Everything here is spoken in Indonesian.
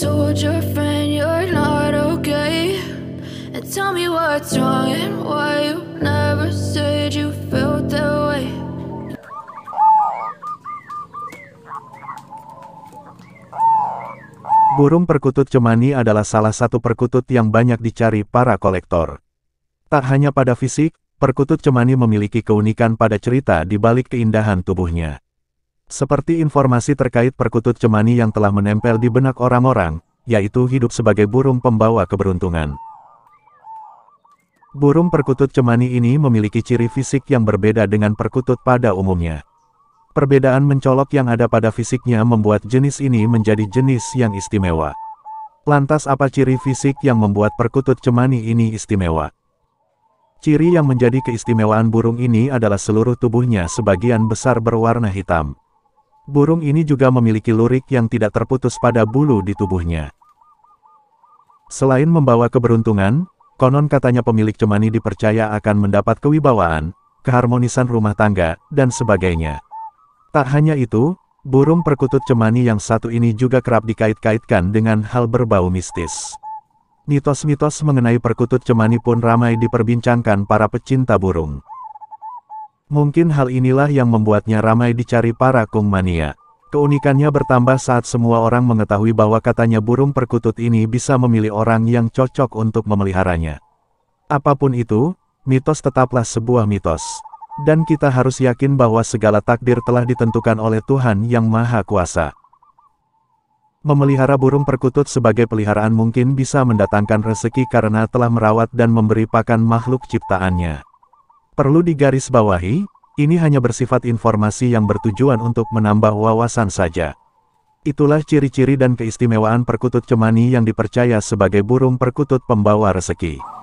told your friend you're not okay And tell me what's wrong and why you never said you felt that way Burung perkutut cemani adalah salah satu perkutut yang banyak dicari para kolektor. Tak hanya pada fisik, perkutut cemani memiliki keunikan pada cerita di balik keindahan tubuhnya. Seperti informasi terkait perkutut cemani yang telah menempel di benak orang-orang, yaitu hidup sebagai burung pembawa keberuntungan. Burung perkutut cemani ini memiliki ciri fisik yang berbeda dengan perkutut pada umumnya. Perbedaan mencolok yang ada pada fisiknya membuat jenis ini menjadi jenis yang istimewa. Lantas apa ciri fisik yang membuat perkutut cemani ini istimewa? Ciri yang menjadi keistimewaan burung ini adalah seluruh tubuhnya sebagian besar berwarna hitam. Burung ini juga memiliki lurik yang tidak terputus pada bulu di tubuhnya. Selain membawa keberuntungan, konon katanya pemilik cemani dipercaya akan mendapat kewibawaan, keharmonisan rumah tangga, dan sebagainya. Tak hanya itu, burung perkutut cemani yang satu ini juga kerap dikait-kaitkan dengan hal berbau mistis. Mitos-mitos mengenai perkutut cemani pun ramai diperbincangkan para pecinta burung. Mungkin hal inilah yang membuatnya ramai dicari para kung mania. Keunikannya bertambah saat semua orang mengetahui bahwa katanya burung perkutut ini bisa memilih orang yang cocok untuk memeliharanya. Apapun itu, mitos tetaplah sebuah mitos. Dan kita harus yakin bahwa segala takdir telah ditentukan oleh Tuhan Yang Maha Kuasa. Memelihara burung perkutut sebagai peliharaan mungkin bisa mendatangkan rezeki karena telah merawat dan memberi pakan makhluk ciptaannya. Perlu digarisbawahi, ini hanya bersifat informasi yang bertujuan untuk menambah wawasan saja. Itulah ciri-ciri dan keistimewaan perkutut cemani yang dipercaya sebagai burung perkutut pembawa rezeki.